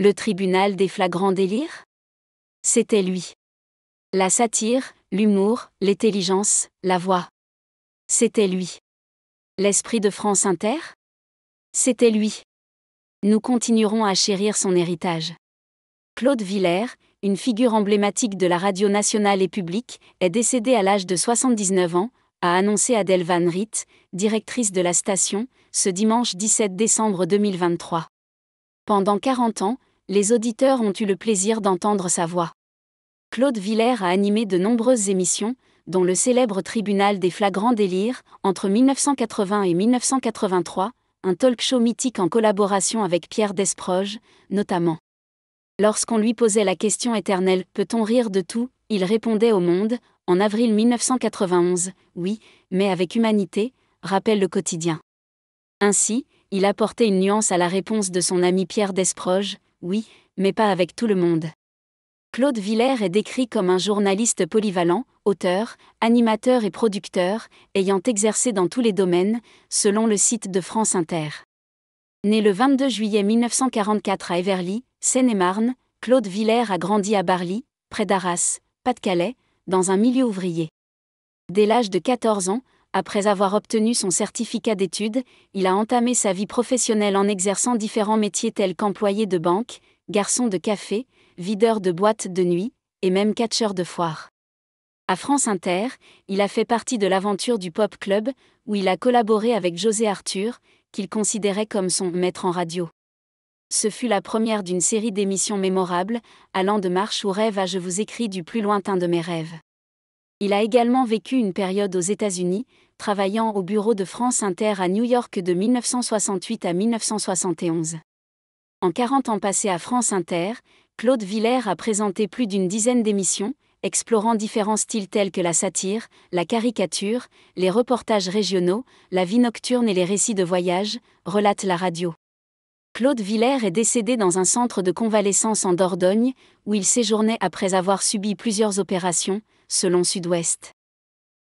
Le tribunal des flagrants délires C'était lui. La satire, l'humour, l'intelligence, la voix. C'était lui. L'esprit de France Inter C'était lui. Nous continuerons à chérir son héritage. Claude Villers, une figure emblématique de la radio nationale et publique, est décédé à l'âge de 79 ans, a annoncé Adèle Van Riet, directrice de la station, ce dimanche 17 décembre 2023. Pendant 40 ans, les auditeurs ont eu le plaisir d'entendre sa voix. Claude Villers a animé de nombreuses émissions, dont le célèbre Tribunal des flagrants délires, entre 1980 et 1983, un talk show mythique en collaboration avec Pierre Desproges, notamment. Lorsqu'on lui posait la question éternelle Peut-on rire de tout il répondait au monde, en avril 1991, Oui, mais avec humanité, rappelle le quotidien. Ainsi, il apportait une nuance à la réponse de son ami Pierre Desproges, oui, mais pas avec tout le monde. Claude Villers est décrit comme un journaliste polyvalent, auteur, animateur et producteur, ayant exercé dans tous les domaines, selon le site de France Inter. Né le 22 juillet 1944 à Everly, Seine-et-Marne, Claude Villers a grandi à Barly, près d'Arras, Pas-de-Calais, dans un milieu ouvrier. Dès l'âge de 14 ans, après avoir obtenu son certificat d'études, il a entamé sa vie professionnelle en exerçant différents métiers tels qu'employé de banque, garçon de café, videur de boîte de nuit, et même catcheur de foire. À France Inter, il a fait partie de l'aventure du Pop Club, où il a collaboré avec José Arthur, qu'il considérait comme son maître en radio. Ce fut la première d'une série d'émissions mémorables, allant de marche ou rêve à Je vous écris du plus lointain de mes rêves. Il a également vécu une période aux États-Unis, travaillant au bureau de France Inter à New York de 1968 à 1971. En 40 ans passés à France Inter, Claude Villers a présenté plus d'une dizaine d'émissions, explorant différents styles tels que la satire, la caricature, les reportages régionaux, la vie nocturne et les récits de voyage, relate la radio. Claude Villers est décédé dans un centre de convalescence en Dordogne, où il séjournait après avoir subi plusieurs opérations, selon Sud-Ouest.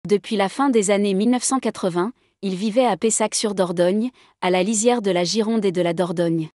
Depuis la fin des années 1980, il vivait à Pessac sur Dordogne, à la lisière de la Gironde et de la Dordogne.